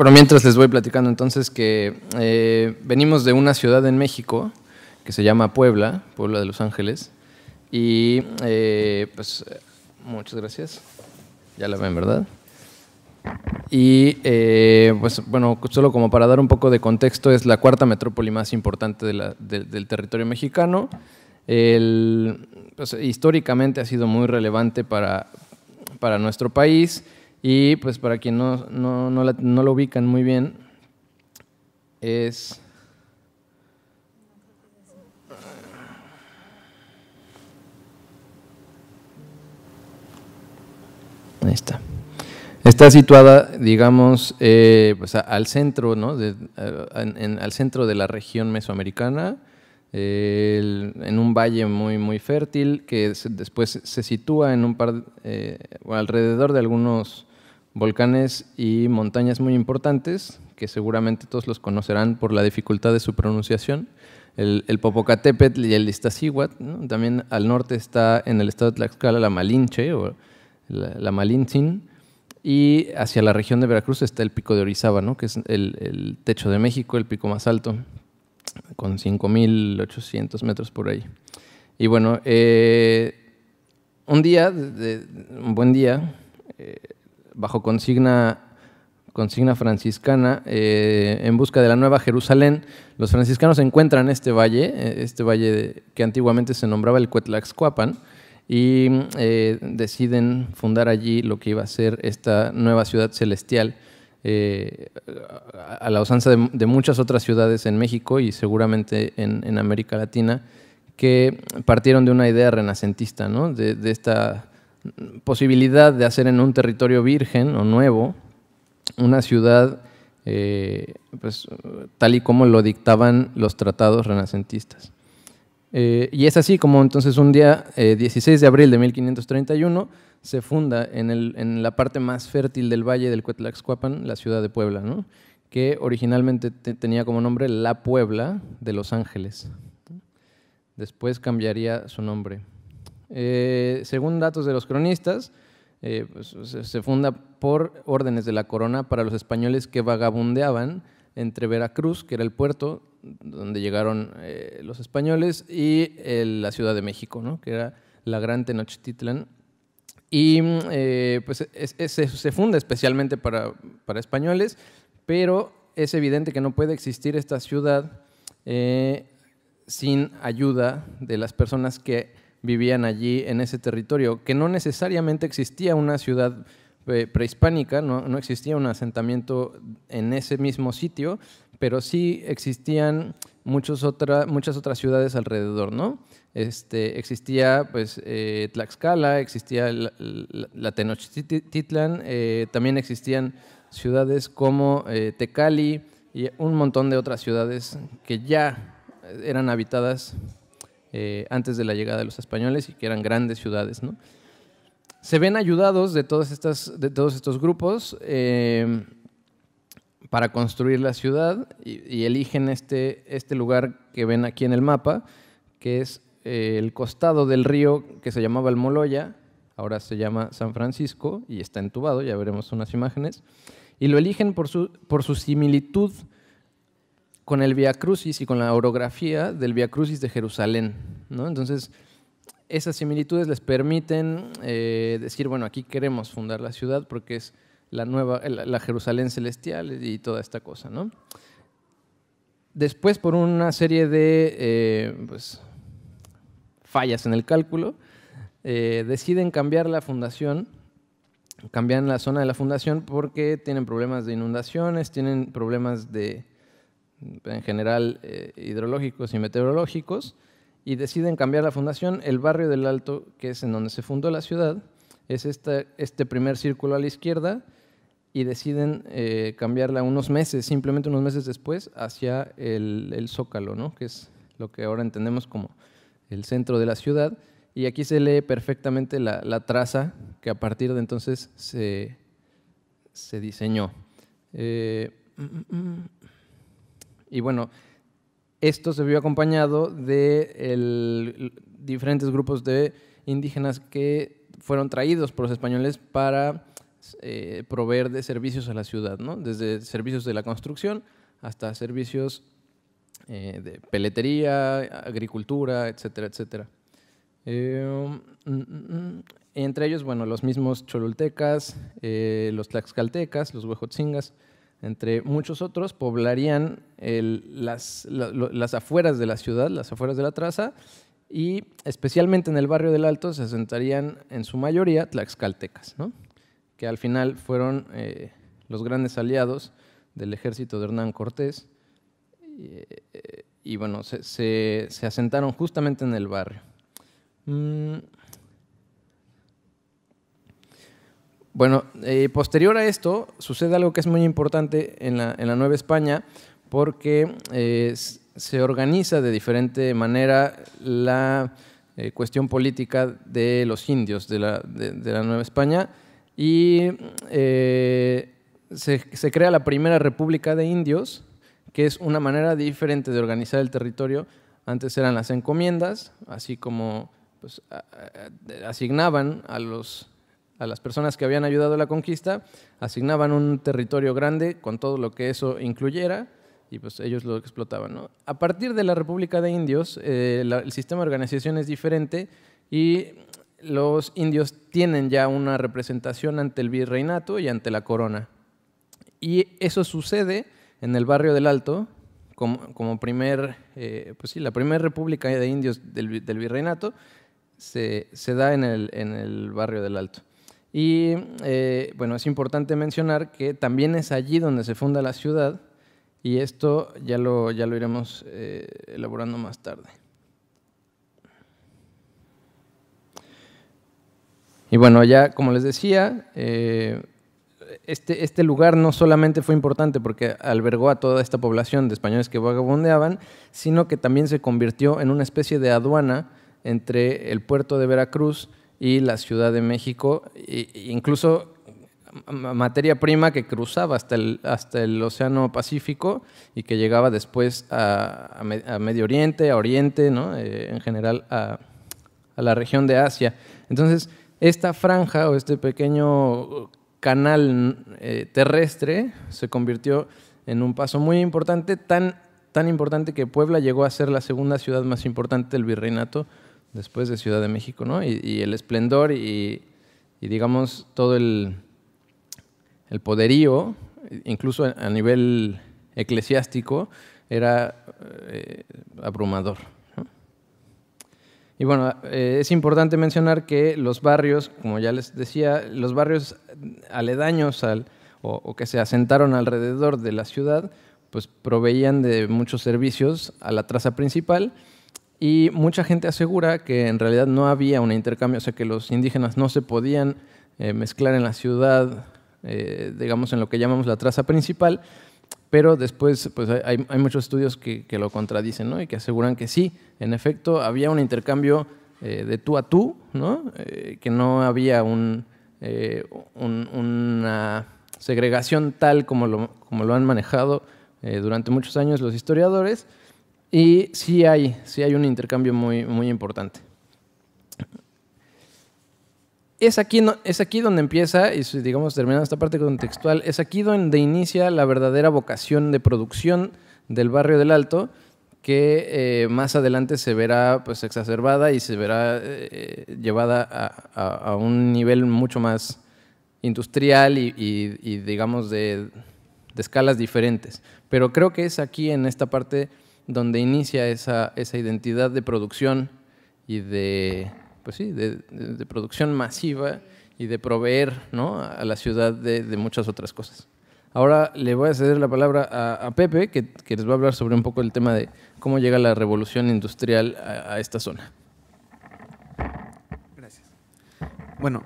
Bueno, mientras les voy platicando entonces que eh, venimos de una ciudad en México que se llama Puebla, Puebla de Los Ángeles, y eh, pues muchas gracias, ya la ven, ¿verdad? Y eh, pues bueno, solo como para dar un poco de contexto, es la cuarta metrópoli más importante del territorio mexicano. Pues, históricamente ha sido muy relevante para, para nuestro país. Y pues para quien no, la, lo ubican muy bien, es... Ahí está. situada, digamos, eh, pues, al centro, ¿no? De, eh, al centro de la región mesoamericana, en un valle muy, muy fértil que después se sitúa en un par, eh, alrededor de algunos volcanes y montañas muy importantes, que seguramente todos los conocerán por la dificultad de su pronunciación. El, el Popocatépetl y el Iztaccíhuatl. También al norte está en el estado de Tlaxcala la Malinche o la, la Malintzin. Y hacia la región de Veracruz está el Pico de Orizaba, ¿no? que es el, techo de México, el pico más alto, con 5.800 metros por ahí. Y bueno, eh, un día, un buen día, eh, bajo consigna consigna franciscana, eh, en busca de la Nueva Jerusalén, los franciscanos encuentran este valle, eh, este valle que antiguamente se nombraba el Cuetlaxcuapan, y eh, deciden fundar allí lo que iba a ser esta nueva ciudad celestial, a la usanza de, muchas otras ciudades en México y seguramente en, América Latina, que partieron de una idea renacentista, ¿no? de, de esta posibilidad de hacer en un territorio virgen o nuevo una ciudad eh, pues, tal y como lo dictaban los tratados renacentistas. Eh, y es así como entonces un día, 16 eh, de abril de 1531, se funda en, la parte más fértil del valle del Cuetlaxcuapan, la ciudad de Puebla, que originalmente tenía como nombre La Puebla de Los Ángeles. Después cambiaría su nombre. Eh, según datos de los cronistas, eh, pues, se funda por órdenes de la corona para los españoles que vagabundeaban entre Veracruz, que era el puerto donde llegaron eh, los españoles, y la Ciudad de México, ¿no? que era la gran Tenochtitlan. Y pues se funda especialmente para, españoles, pero es evidente que no puede existir esta ciudad sin ayuda de las personas que vivían allí en ese territorio, que no necesariamente existía una ciudad eh, prehispánica, no, existía un asentamiento en ese mismo sitio, pero sí existían muchas otras ciudades alrededor, ¿no? Este, existía pues eh, Tlaxcala, existía la, Tenochtitlan, eh, también existían ciudades como Tecali y un montón de otras ciudades que ya eran habitadas eh, antes de la llegada de los españoles y que eran grandes ciudades. Se ven ayudados de, todas estas, de todos estos grupos eh, para construir la ciudad y, eligen este, este, lugar que ven aquí en el mapa, que es eh, el costado del río que se llamaba el Moloya, ahora se llama San Francisco y está entubado, ya veremos unas imágenes, y lo eligen por su, por su similitud con el Via Crucis y con la orografía del Via Crucis de Jerusalén. Entonces, esas similitudes les permiten eh, decir, bueno, aquí queremos fundar la ciudad porque es la nueva, la Jerusalén celestial y toda esta cosa, Después, por una serie de eh, pues, fallas en el cálculo, eh, deciden cambiar la fundación, cambian la zona de la fundación porque tienen problemas de inundaciones, tienen problemas de en general eh, hidrológicos y meteorológicos, y deciden cambiar la fundación. El barrio del Alto, que es en donde se fundó la ciudad, es esta, este primer círculo a la izquierda, y deciden eh, cambiarla unos meses, simplemente unos meses después, hacia el, el Zócalo, ¿no? que es lo que ahora entendemos como el centro de la ciudad. Y aquí se lee perfectamente la, la traza que a partir de entonces se, se diseñó. Eh, y bueno, esto se vio acompañado de diferentes grupos de indígenas que fueron traídos por los españoles para eh, proveer de servicios a la ciudad, ¿no? desde servicios de la construcción hasta servicios eh, de peletería, agricultura, etcétera, etcétera. Eh, mm, mm, mm, entre ellos, bueno, los mismos cholultecas, los tlaxcaltecas, los huejotzingas, entre muchos otros, poblarían las, las, afueras de la ciudad, las afueras de la traza, y especialmente en el barrio del Alto se asentarían en su mayoría tlaxcaltecas, que al final fueron eh, los grandes aliados del ejército de Hernán Cortés, y, eh, bueno, se, asentaron justamente en el barrio. Mm, Bueno, eh, posterior a esto, sucede algo que es muy importante en la, Nueva España, porque eh, se organiza de diferente manera la eh, cuestión política de los indios de la, Nueva España y se, crea la primera República de Indios, que es una manera diferente de organizar el territorio. Antes eran las encomiendas, así como pues, asignaban a los a las personas que habían ayudado a la conquista, asignaban un territorio grande con todo lo que eso incluyera y pues ellos lo explotaban. A partir de la República de Indios, eh, el sistema de organización es diferente y los indios tienen ya una representación ante el virreinato y ante la corona. Y eso sucede en el barrio del Alto, como, primer, eh, pues sí, la primera república de indios del, virreinato se, da en el barrio del Alto. Y eh, bueno, es importante mencionar que también es allí donde se funda la ciudad y esto ya lo, ya lo iremos eh, elaborando más tarde. Y bueno, ya como les decía, eh, este, este, lugar no solamente fue importante porque albergó a toda esta población de españoles que vagabundeaban, sino que también se convirtió en una especie de aduana entre el puerto de Veracruz y la Ciudad de México, e incluso materia prima que cruzaba hasta el, hasta el Océano Pacífico y que llegaba después a, Medio Oriente, a Oriente, ¿no? Eh, en general a, la región de Asia. Entonces, esta franja o este pequeño canal eh, terrestre se convirtió en un paso muy importante, tan, tan importante que Puebla llegó a ser la segunda ciudad más importante del virreinato después de Ciudad de México, ¿no? Y, el esplendor y, digamos, todo el, poderío, incluso a, nivel eclesiástico, era eh, abrumador. Y bueno, eh, es importante mencionar que los barrios, como ya les decía, los barrios aledaños al, o que se asentaron alrededor de la ciudad, pues proveían de muchos servicios a la traza principal y mucha gente asegura que en realidad no había un intercambio, o sea, que los indígenas no se podían eh, mezclar en la ciudad, eh, digamos, en lo que llamamos la traza principal, pero después pues, hay, muchos estudios que, lo contradicen y que aseguran que sí, en efecto, había un intercambio eh, de tú a tú, ¿no? que no había una segregación tal como como lo han manejado durante muchos años los historiadores, y sí hay, sí hay un intercambio muy, muy importante. Es aquí, es aquí donde empieza, y digamos terminando esta parte contextual, es aquí donde inicia la verdadera vocación de producción del barrio del Alto, que eh, más adelante se verá pues, exacerbada y se verá eh, llevada a, un nivel mucho más industrial y, digamos de, de escalas diferentes. Pero creo que es aquí en esta parte donde inicia esa, identidad de producción y pues de, de, producción masiva y de proveer ¿no? a la ciudad de, muchas otras cosas. Ahora le voy a ceder la palabra a, Pepe, que, que, les va a hablar sobre un poco el tema de cómo llega la revolución industrial a esta zona. Gracias. Bueno,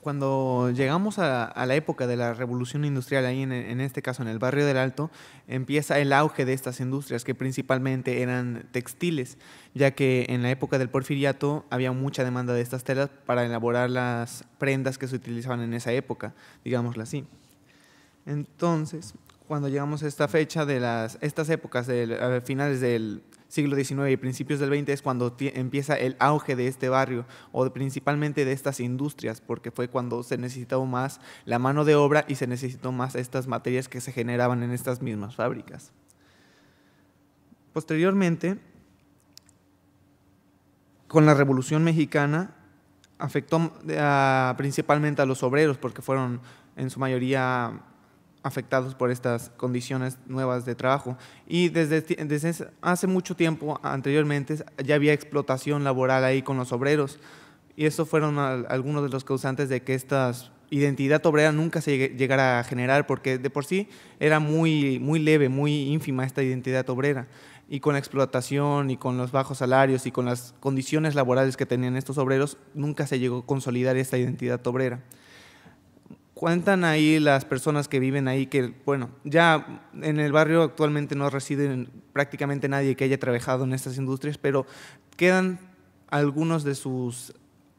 cuando llegamos a, la época de la revolución industrial, ahí en, este caso en el barrio del Alto, empieza el auge de estas industrias que principalmente eran textiles, ya que en la época del porfiriato había mucha demanda de estas telas para elaborar las prendas que se utilizaban en esa época, digámoslo así. Entonces, cuando llegamos a esta fecha de las, estas épocas, de, a finales del siglo XIX y principios del XX es cuando empieza el auge de este barrio o principalmente de estas industrias, porque fue cuando se necesitó más la mano de obra y se necesitó más estas materias que se generaban en estas mismas fábricas. Posteriormente, con la Revolución Mexicana, afectó eh, principalmente a los obreros, porque fueron en su mayoría afectados por estas condiciones nuevas de trabajo. Y desde, hace mucho tiempo anteriormente ya había explotación laboral ahí con los obreros. Y eso fueron algunos de los causantes de que esta identidad obrera nunca se llegara a generar, porque de por sí era muy, muy leve, muy ínfima esta identidad obrera. Y con la explotación y con los bajos salarios y con las condiciones laborales que tenían estos obreros, nunca se llegó a consolidar esta identidad obrera cuentan ahí las personas que viven ahí que, bueno, ya en el barrio actualmente no reside prácticamente nadie que haya trabajado en estas industrias, pero quedan algunos de sus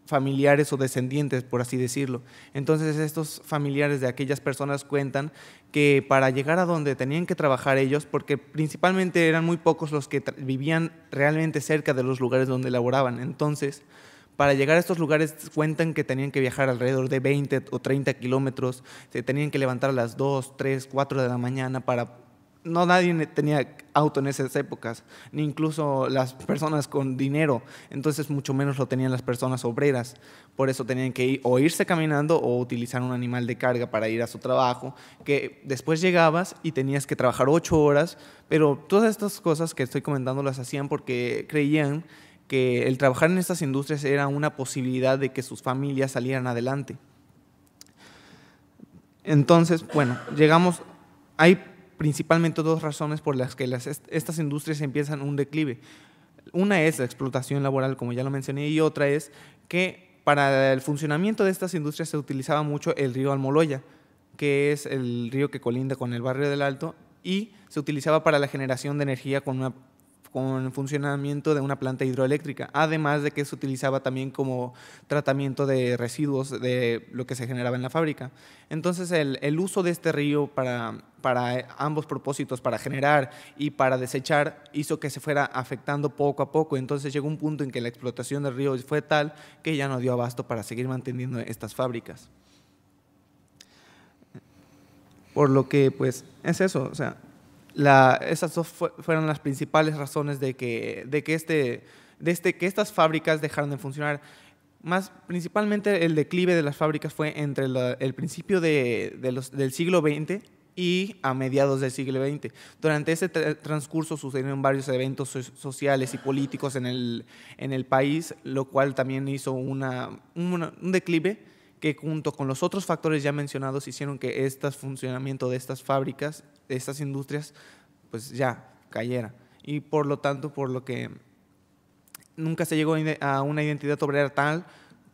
familiares o descendientes, por así decirlo. Entonces estos familiares de aquellas personas cuentan que para llegar a donde tenían que trabajar ellos, porque principalmente eran muy pocos los que vivían realmente cerca de los lugares donde laboraban, entonces para llegar a estos lugares cuentan que tenían que viajar alrededor de 20 o 30 kilómetros, se tenían que levantar a las 2, 3, 4 de la mañana para... No nadie tenía auto en esas épocas, ni incluso las personas con dinero, entonces mucho menos lo tenían las personas obreras. Por eso tenían que ir, o irse caminando o utilizar un animal de carga para ir a su trabajo, que después llegabas y tenías que trabajar ocho horas, pero todas estas cosas que estoy comentando las hacían porque creían que el trabajar en estas industrias era una posibilidad de que sus familias salieran adelante. Entonces, bueno, llegamos, hay principalmente dos razones por las que estas industrias empiezan un declive. Una es la explotación laboral, como ya lo mencioné, y otra es que para el funcionamiento de estas industrias se utilizaba mucho el río Almoloya, que es el río que colinda con el barrio del Alto, y se utilizaba para la generación de energía con una con funcionamiento de una planta hidroeléctrica, además de que se utilizaba también como tratamiento de residuos de lo que se generaba en la fábrica. Entonces el, uso de este río para, para ambos propósitos, para generar y para desechar, hizo que se fuera afectando poco a poco. Entonces llegó un punto en que la explotación del río fue tal que ya no dio abasto para seguir manteniendo estas fábricas. Por lo que, pues, es eso. O sea, esas fueron las principales razones de que, de que, este, de este, que estas fábricas dejaron de funcionar. Más, principalmente el declive de las fábricas fue entre el principio de, del siglo XX y a mediados del siglo XX. Durante ese transcurso sucedieron varios eventos sociales y políticos en el, país, lo cual también hizo un declive que junto con los otros factores ya mencionados hicieron que este funcionamiento de estas fábricas, de estas industrias, pues ya cayera. Y por lo tanto, por lo que nunca se llegó a una identidad obrera tal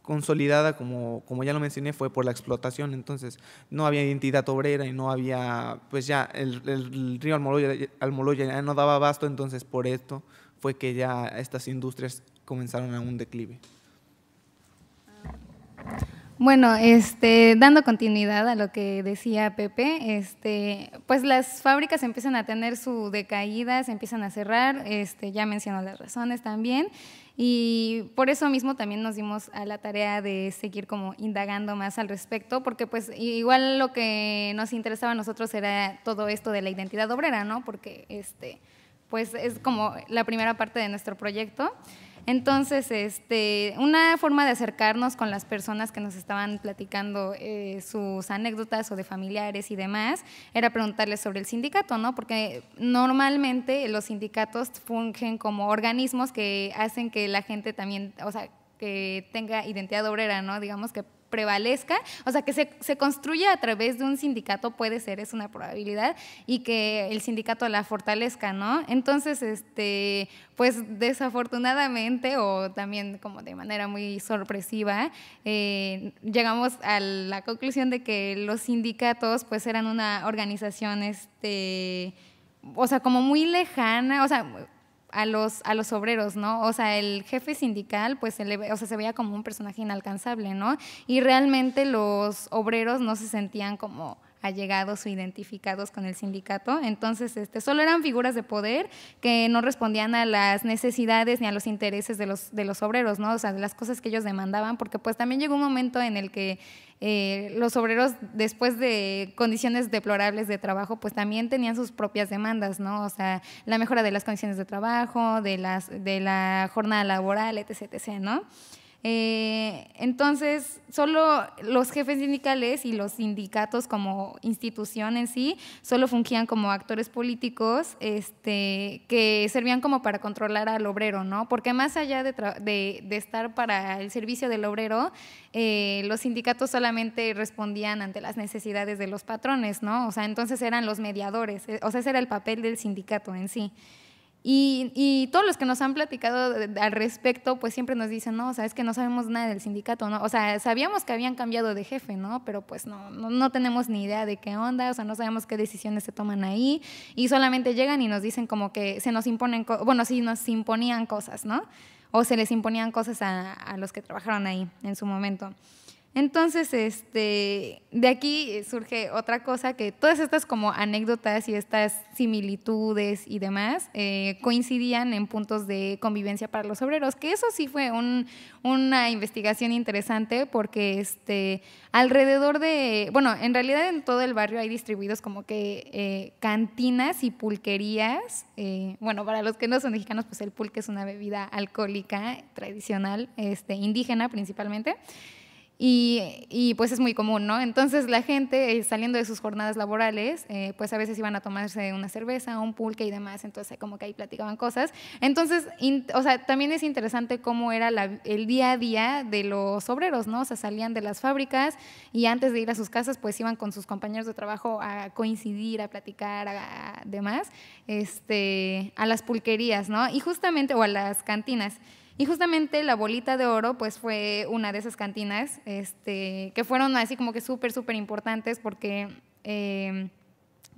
consolidada, como, como ya lo mencioné, fue por la explotación. Entonces, no había identidad obrera y no había, pues ya, el, río Almoloya, Almoloya ya no daba abasto, entonces por esto fue que ya estas industrias comenzaron a un declive. Bueno, este, dando continuidad a lo que decía Pepe, este, pues las fábricas empiezan a tener su decaída, se empiezan a cerrar, este, ya mencionó las razones también, y por eso mismo también nos dimos a la tarea de seguir como indagando más al respecto, porque pues igual lo que nos interesaba a nosotros era todo esto de la identidad obrera, ¿no? Porque este, pues es como la primera parte de nuestro proyecto. Entonces, este, una forma de acercarnos con las personas que nos estaban platicando eh, sus anécdotas o de familiares y demás, era preguntarles sobre el sindicato, ¿no? Porque normalmente los sindicatos fungen como organismos que hacen que la gente también, o sea, que tenga identidad obrera, ¿no? Digamos que prevalezca, o sea, que se, se construya a través de un sindicato, puede ser, es una probabilidad, y que el sindicato la fortalezca, ¿no? Entonces, este, pues desafortunadamente o también como de manera muy sorpresiva, eh, llegamos a la conclusión de que los sindicatos pues eran una organización, este, o sea, como muy lejana, o sea, a los, a los obreros, ¿no? O sea, el jefe sindical, pues, se le, o sea, se veía como un personaje inalcanzable, ¿no? Y realmente los obreros no se sentían como allegados o identificados con el sindicato. Entonces, este, solo eran figuras de poder que no respondían a las necesidades ni a los intereses de los, de los obreros, ¿no? O sea, de las cosas que ellos demandaban, porque pues también llegó un momento en el que eh, los obreros, después de condiciones deplorables de trabajo, pues también tenían sus propias demandas, ¿no? O sea, la mejora de las condiciones de trabajo, de, las, de la jornada laboral, etc., etc., ¿no? Eh, entonces, solo los jefes sindicales y los sindicatos como institución en sí, solo fungían como actores políticos este, que servían como para controlar al obrero, ¿no? Porque más allá de, estar para el servicio del obrero, eh, los sindicatos solamente respondían ante las necesidades de los patrones, ¿no? O sea, entonces eran los mediadores, eh, o sea, ese era el papel del sindicato en sí. Y, todos los que nos han platicado al respecto, pues siempre nos dicen, no, o sea, es que no sabemos nada del sindicato, ¿no? O sea, sabíamos que habían cambiado de jefe, ¿no? Pero pues no, no, tenemos ni idea de qué onda, o sea, no sabemos qué decisiones se toman ahí y solamente llegan y nos dicen como que se nos imponen, bueno, sí, nos imponían cosas, ¿no? O se les imponían cosas a los que trabajaron ahí en su momento. Entonces, este, de aquí surge otra cosa que todas estas como anécdotas y estas similitudes y demás eh, coincidían en puntos de convivencia para los obreros, que eso sí fue una investigación interesante porque este, alrededor de, bueno, en realidad en todo el barrio hay distribuidos como que eh, cantinas y pulquerías. Eh, bueno, para los que no son mexicanos, pues el pulque es una bebida alcohólica tradicional, este, indígena principalmente. Y, pues es muy común, ¿no? Entonces la gente eh, saliendo de sus jornadas laborales, eh, pues a veces iban a tomarse una cerveza, un pulque y demás, entonces como que ahí platicaban cosas. Entonces, o sea, también es interesante cómo era el día a día de los obreros, ¿no? O sea, salían de las fábricas y antes de ir a sus casas, pues iban con sus compañeros de trabajo a coincidir, a platicar, a, a demás, este, a las pulquerías, ¿no? Y justamente, o a las cantinas. Y justamente la bolita de oro pues fue una de esas cantinas este, que fueron así como que súper, súper importantes porque em,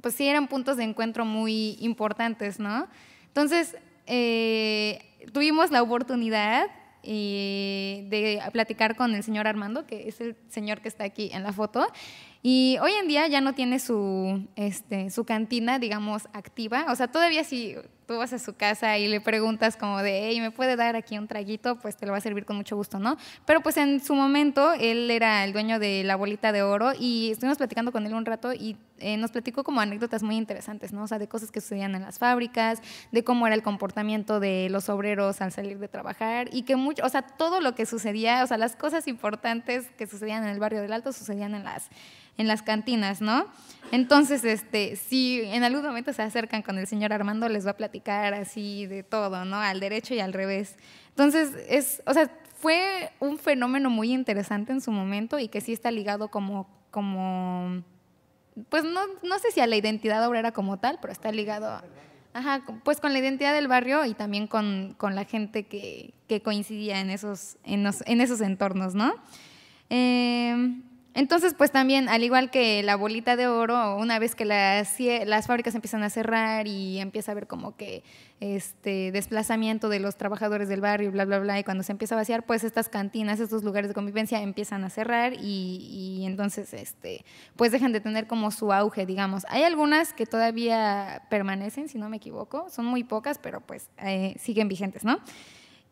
pues sí eran puntos de encuentro muy importantes, ¿no? Entonces eh, tuvimos la oportunidad eh, de platicar con el señor Armando, que es el señor que está aquí en la foto. Y hoy en día ya no tiene su, este, su cantina, digamos, activa. O sea, todavía sí tú vas a su casa y le preguntas como de, hey, ¿me puede dar aquí un traguito? Pues te lo va a servir con mucho gusto, ¿no? Pero pues en su momento él era el dueño de la bolita de oro y estuvimos platicando con él un rato y eh, nos platicó como anécdotas muy interesantes, ¿no? O sea, de cosas que sucedían en las fábricas, de cómo era el comportamiento de los obreros al salir de trabajar y que mucho, o sea, todo lo que sucedía, o sea, las cosas importantes que sucedían en el barrio del Alto sucedían en las en las cantinas, ¿no? Entonces, este, si en algún momento se acercan con el señor Armando, les va a platicar así de todo, ¿no? Al derecho y al revés. Entonces, es, o sea, fue un fenómeno muy interesante en su momento y que sí está ligado como, como pues no, no sé si a la identidad obrera como tal, pero está ligado Ajá, pues con la identidad del barrio y también con, con la gente que, que coincidía en esos, en, en esos entornos, ¿no? Eh, entonces, pues también, al igual que la bolita de oro, una vez que las, las fábricas empiezan a cerrar y empieza a haber como que este desplazamiento de los trabajadores del barrio, bla, bla, bla, y cuando se empieza a vaciar, pues estas cantinas, estos lugares de convivencia empiezan a cerrar y, entonces, este, pues dejan de tener como su auge, digamos. Hay algunas que todavía permanecen, si no me equivoco, son muy pocas, pero pues eh, siguen vigentes, ¿no?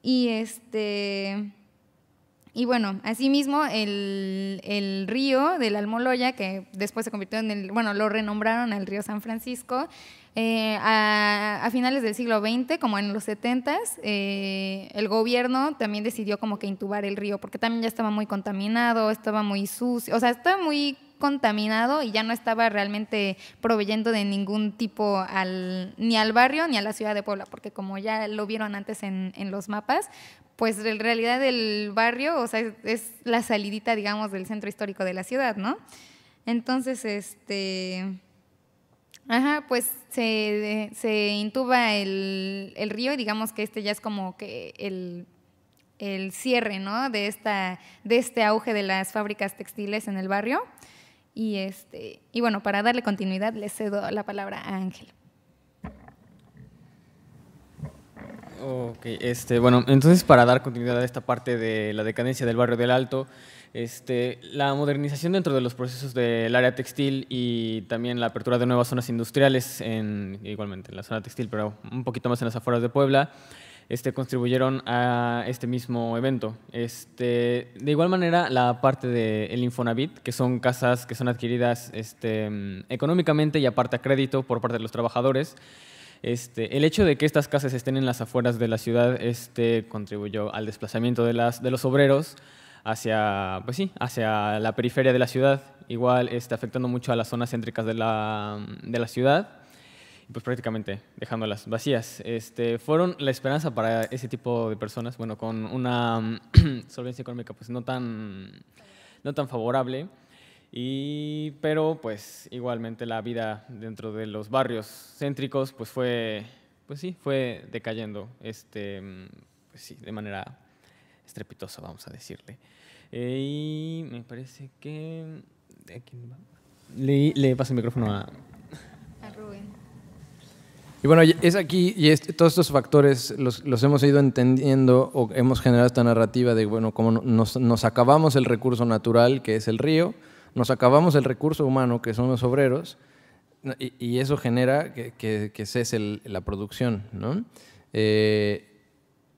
Y este... Y bueno, asimismo el, el río del Almoloya, que después se convirtió en el, bueno, lo renombraron al río San Francisco, eh, a, finales del siglo XX, como en los 70s, eh, el gobierno también decidió como que intubar el río, porque también ya estaba muy contaminado, estaba muy sucio, o sea, estaba muy contaminado y ya no estaba realmente proveyendo de ningún tipo al, ni al barrio ni a la ciudad de Puebla, porque como ya lo vieron antes en los mapas, pues en realidad el barrio, o sea, es, la salidita, digamos, del centro histórico de la ciudad, ¿no? Entonces, este... Ajá, pues se, intuba el, río y digamos que este ya es como que el, el, cierre, ¿no? De, esta, de este auge de las fábricas textiles en el barrio. Y, este, y bueno, para darle continuidad, le cedo la palabra a Ángel. Ok, este, bueno, entonces para dar continuidad a esta parte de la decadencia del barrio del Alto, este, la modernización dentro de los procesos del área textil y también la apertura de nuevas zonas industriales, en, igualmente en la zona textil, pero un poquito más en las afueras de Puebla, este, contribuyeron a este mismo evento. Este, de igual manera, la parte del Infonavit, que son casas que son adquiridas este, económicamente y aparte a crédito por parte de los trabajadores, este, el hecho de que estas casas estén en las afueras de la ciudad este, contribuyó al desplazamiento de, los obreros hacia, pues hacia la periferia de la ciudad, igual está afectando mucho a las zonas céntricas de la, ciudad pues prácticamente dejándolas vacías. Este, fueron la esperanza para ese tipo de personas, bueno, con una solvencia económica pues no no tan favorable. Y, pero pues igualmente la vida dentro de los barrios céntricos pues fue, pues, sí, fue decayendo este, mm, pues, de manera estrepitosa, vamos a decirle. Eh, y me parece que... Le, le paso el micrófono a... Rubén. Y bueno, es aquí, y todos estos factores los, hemos ido entendiendo o hemos generado esta narrativa de, bueno, cómo nos acabamos el recurso natural que es el río, nos acabamos el recurso humano que son los obreros y, eso genera que, cese la producción. Eh,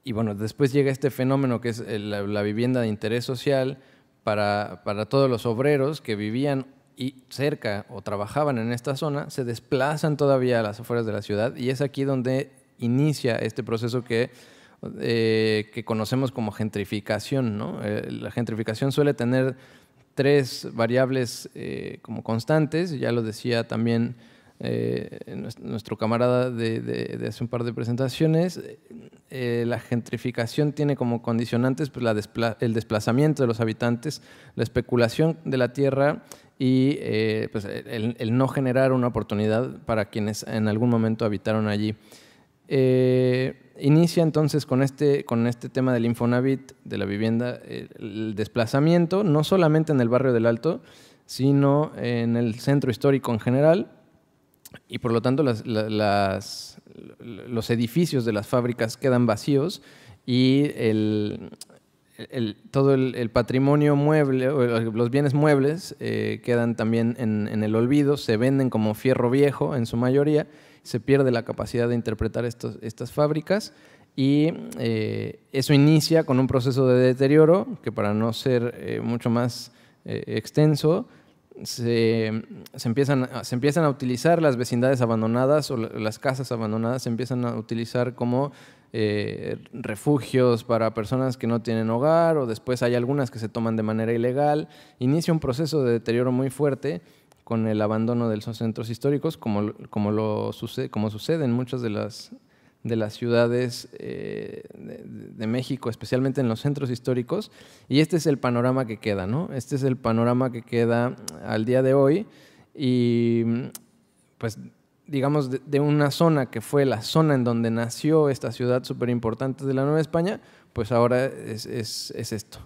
y bueno, después llega este fenómeno que es eh, la, vivienda de interés social para, todos los obreros que vivían y cerca o trabajaban en esta zona, se desplazan todavía a las afueras de la ciudad y es aquí donde inicia este proceso que, eh, que conocemos como gentrificación. la gentrificación suele tener tres variables eh, como constantes, ya lo decía también eh, nuestro camarada de, hace un par de presentaciones, eh, la gentrificación tiene como condicionantes pues, el desplazamiento de los habitantes, la especulación de la tierra y pues, el, no generar una oportunidad para quienes en algún momento habitaron allí. Eh, inicia entonces con este, con este tema del Infonavit, de la vivienda, eh, el desplazamiento, no solamente en el barrio del Alto, sino en el centro histórico en general, y por lo tanto los edificios de las fábricas quedan vacíos y todo el, patrimonio mueble, los bienes muebles eh, quedan también en el olvido, se venden como fierro viejo en su mayoría se pierde la capacidad de interpretar estas fábricas y eh, eso inicia con un proceso de deterioro que para no ser eh, mucho más eh, extenso, se, empiezan, a utilizar las vecindades abandonadas o las casas abandonadas, se empiezan a utilizar como refugios para personas que no tienen hogar o después hay algunas que se toman de manera ilegal. Inicia un proceso de deterioro muy fuerte con el abandono de los centros históricos, como, como, lo sucede, como sucede en muchas de las, de las ciudades eh, de, México, especialmente en los centros históricos. Y este es el panorama que queda, ¿no? Este es el panorama que queda al día de hoy. Y pues digamos, de, una zona que fue la zona en donde nació esta ciudad súper importante de la Nueva España, pues ahora es, es, es esto.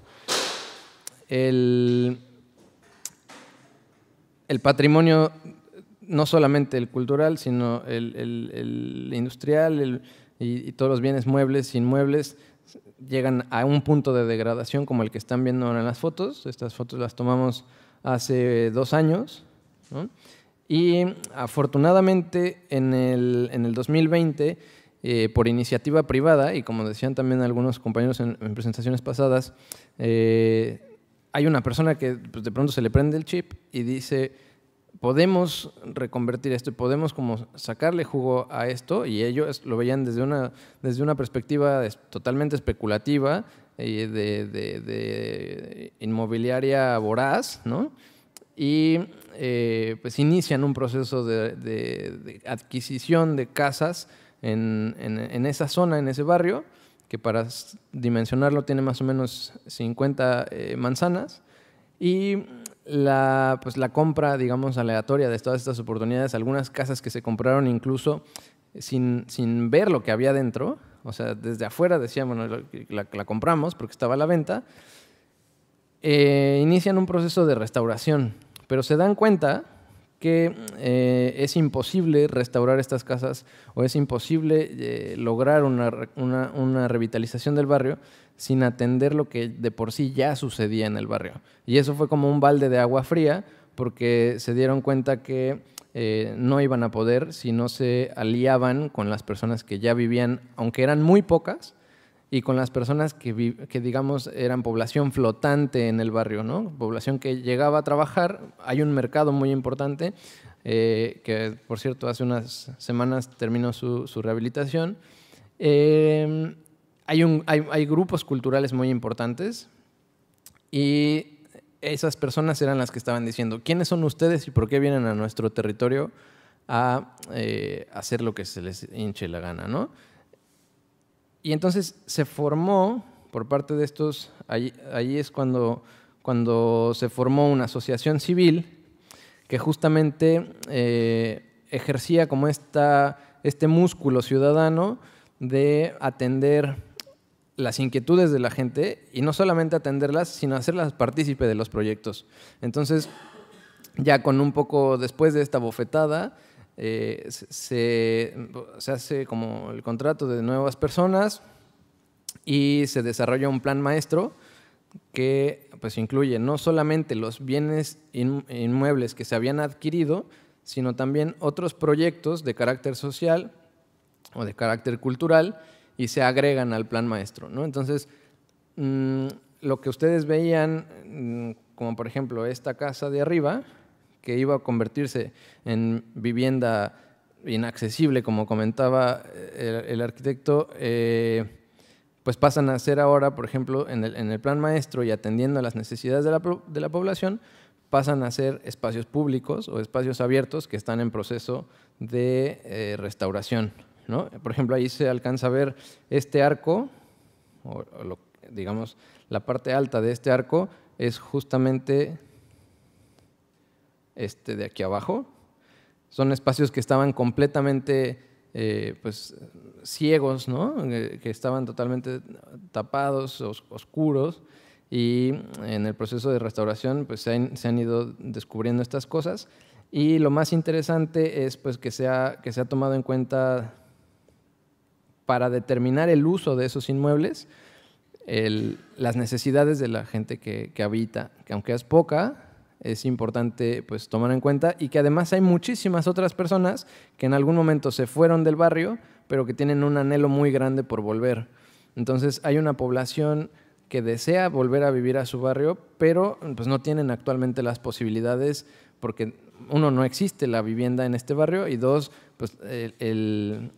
El, el patrimonio, no solamente el cultural, sino el, el industrial y, todos los bienes muebles, inmuebles, llegan a un punto de degradación como el que están viendo ahora en las fotos. Estas fotos las tomamos hace dos años. Y afortunadamente en el, en el 2020, eh, por iniciativa privada, y como decían también algunos compañeros en, presentaciones pasadas, eh, hay una persona que pues, de pronto se le prende el chip y dice, podemos reconvertir esto podemos como sacarle jugo a esto y ellos lo veían desde una, perspectiva totalmente especulativa de, inmobiliaria voraz, ¿no? Y eh, pues inician un proceso de, adquisición de casas en esa zona, en ese barrio que para dimensionarlo tiene más o menos 50 eh, manzanas. Y la, pues, la compra, digamos, aleatoria de todas estas oportunidades, algunas casas que se compraron incluso sin, sin ver lo que había dentro, o sea, desde afuera decíamos, bueno, la, compramos porque estaba a la venta, eh, inician un proceso de restauración, pero se dan cuenta que eh, es imposible restaurar estas casas o es imposible eh, lograr una, revitalización del barrio sin atender lo que de por sí ya sucedía en el barrio. Y eso fue como un balde de agua fría porque se dieron cuenta que eh, no iban a poder si no se aliaban con las personas que ya vivían, aunque eran muy pocas, y con las personas que, digamos, eran población flotante en el barrio, Población que llegaba a trabajar. Hay un mercado muy importante, eh, que por cierto, hace unas semanas terminó su, rehabilitación. Em, hay, grupos culturales muy importantes y esas personas eran las que estaban diciendo, ¿quiénes son ustedes y por qué vienen a nuestro territorio a eh, hacer lo que se les hinche la gana? ¿no? Y entonces se formó, por parte de estos, ahí, es cuando, se formó una asociación civil que justamente eh, ejercía como esta, este músculo ciudadano de atender las inquietudes de la gente y no solamente atenderlas, sino hacerlas partícipe de los proyectos. Entonces, ya con un poco después de esta bofetada, eh, se, hace como el contrato de nuevas personas y se desarrolla un plan maestro que pues, incluye no solamente los bienes inmuebles que se habían adquirido, sino también otros proyectos de carácter social o de carácter cultural y se agregan al plan maestro. Entonces, mm, lo que ustedes veían, mm, como por ejemplo esta casa de arriba, que iba a convertirse en vivienda inaccesible, como comentaba eh, el, arquitecto, eh, pues pasan a ser ahora, por ejemplo, en el, plan maestro y atendiendo a las necesidades de la, población, pasan a ser espacios públicos o espacios abiertos que están en proceso de eh, restauración. Por ejemplo, ahí se alcanza a ver este arco, o, digamos, la parte alta de este arco es justamente este, de aquí abajo. Son espacios que estaban completamente eh, pues, ciegos, ¿no? Eh, que estaban totalmente tapados, oscuros, y en el proceso de restauración pues, se, han, se han ido descubriendo estas cosas. Y lo más interesante es pues, que, se ha, que se ha tomado en cuenta para determinar el uso de esos inmuebles, las necesidades de la gente que, que habita, que aunque es poca, es importante pues tomar en cuenta y que además hay muchísimas otras personas que en algún momento se fueron del barrio, pero que tienen un anhelo muy grande por volver. Entonces hay una población que desea volver a vivir a su barrio, pero pues no tienen actualmente las posibilidades porque uno no existe la vivienda en este barrio y dos, pues el,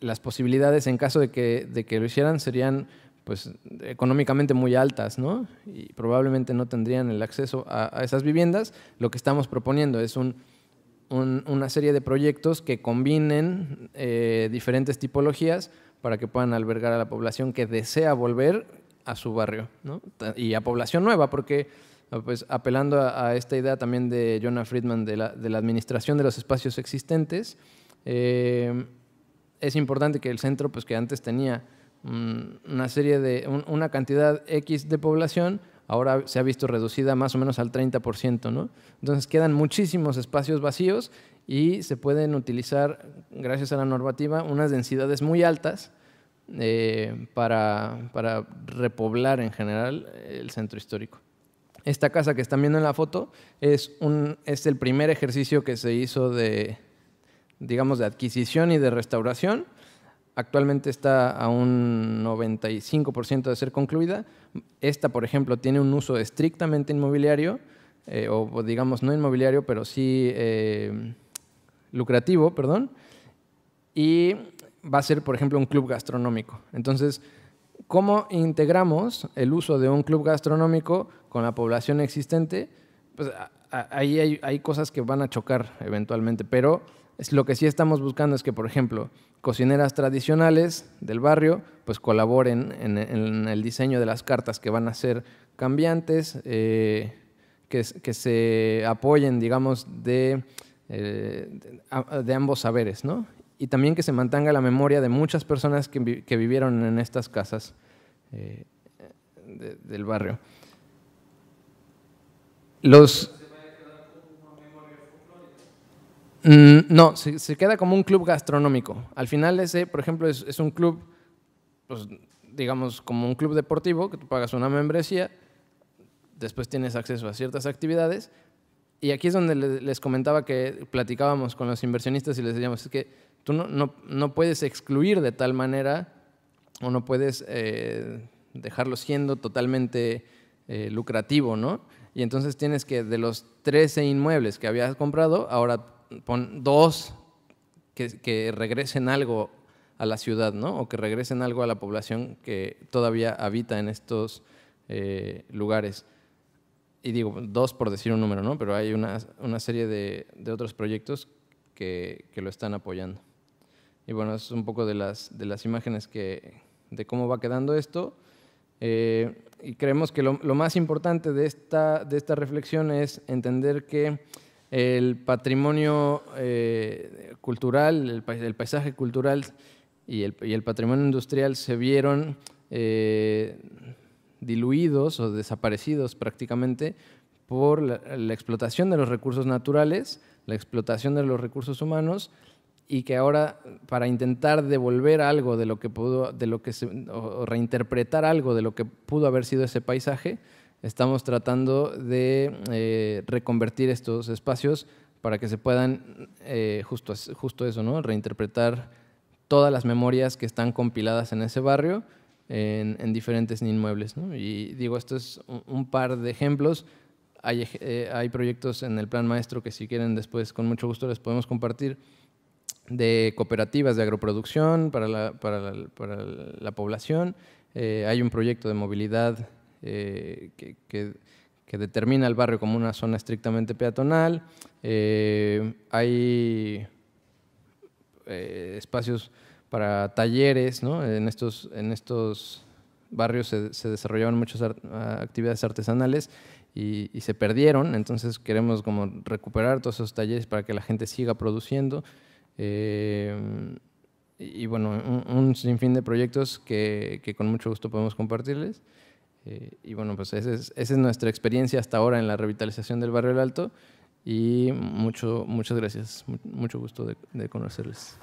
las posibilidades en caso de que, de que lo hicieran serían pues económicamente muy altas, ¿no? Y probablemente no tendrían el acceso a, esas viviendas. Lo que estamos proponiendo es una serie de proyectos que combinen eh, diferentes tipologías para que puedan albergar a la población que desea volver a su barrio, ¿no? Y a población nueva, porque pues apelando a, esta idea también de Jonah Friedman de la, administración de los espacios existentes, eh, es importante que el centro, pues que antes tenía Mm, una serie de una cantidad X de población, ahora se ha visto reducida más o menos al 30%, Entonces quedan muchísimos espacios vacíos y se pueden utilizar, gracias a la normativa, unas densidades muy altas eh, para, repoblar en general el centro histórico. Esta casa que están viendo en la foto es, es el primer ejercicio que se hizo de, digamos, de adquisición y de restauración Actualmente está a un 95% de ser concluida. Esta, por ejemplo, tiene un uso estrictamente inmobiliario, eh, o digamos no inmobiliario, pero sí eh, lucrativo, perdón. Y va a ser, por ejemplo, un club gastronómico. Entonces, ¿cómo integramos el uso de un club gastronómico con la población existente? Pues ahí hay, hay cosas que van a chocar eventualmente, pero lo que sí estamos buscando es que, por ejemplo, cocineras tradicionales del barrio pues colaboren en, el diseño de las cartas que van a ser cambiantes, eh, que, se apoyen, digamos, eh, de, ambos saberes, ¿no? Y también que se mantenga la memoria de muchas personas que, vivieron en estas casas eh, del barrio. Los Mm, no, se, queda como un club gastronómico. Al final ese, por ejemplo, es, un club, pues, digamos, como un club deportivo, que tú pagas una membresía, después tienes acceso a ciertas actividades, y aquí es donde les comentaba que platicábamos con los inversionistas y les decíamos, es que tú no, puedes excluir de tal manera o no puedes eh, dejarlo siendo totalmente eh, lucrativo, ¿no? Y entonces tienes que de los 13 inmuebles que habías comprado, ahora pon dos que, regresen algo a la ciudad, ¿no? O que regresen algo a la población que todavía habita en estos eh, lugares. Y digo, dos por decir un número, ¿no? Pero hay una, serie de, otros proyectos que, lo están apoyando. Y bueno, eso es un poco de las, de las imágenes que, de cómo va quedando esto. Eh, y creemos que lo, lo, más importante de esta, de esta reflexión es entender que el patrimonio eh, cultural, el, paisaje cultural y el, patrimonio industrial se vieron eh, diluidos o desaparecidos prácticamente por la, explotación de los recursos naturales, la explotación de los recursos humanos y que ahora para intentar devolver algo de lo que pudo, de lo que se, o reinterpretar algo de lo que pudo haber sido ese paisaje, estamos tratando de eh, reconvertir estos espacios para que se puedan, eh, justo, justo eso, ¿no? reinterpretar todas las memorias que están compiladas en ese barrio en, diferentes inmuebles. Y digo, esto es un, par de ejemplos. Hay, eh, hay, proyectos en el plan maestro que si quieren después con mucho gusto les podemos compartir de cooperativas de agroproducción para la, para para la población. hay un proyecto de movilidad eh, que, determina el barrio como una zona estrictamente peatonal. Eh, hay eh, espacios para talleres, ¿no? en, estos, en estos barrios se, se desarrollaban muchas actividades artesanales y, se perdieron, entonces queremos como recuperar todos esos talleres para que la gente siga produciendo. y, bueno, un, sinfín de proyectos que con mucho gusto podemos compartirles. Eh, y bueno, pues esa es, nuestra experiencia hasta ahora en la revitalización del barrio del Alto y mucho, muchas gracias, mucho gusto de conocerles.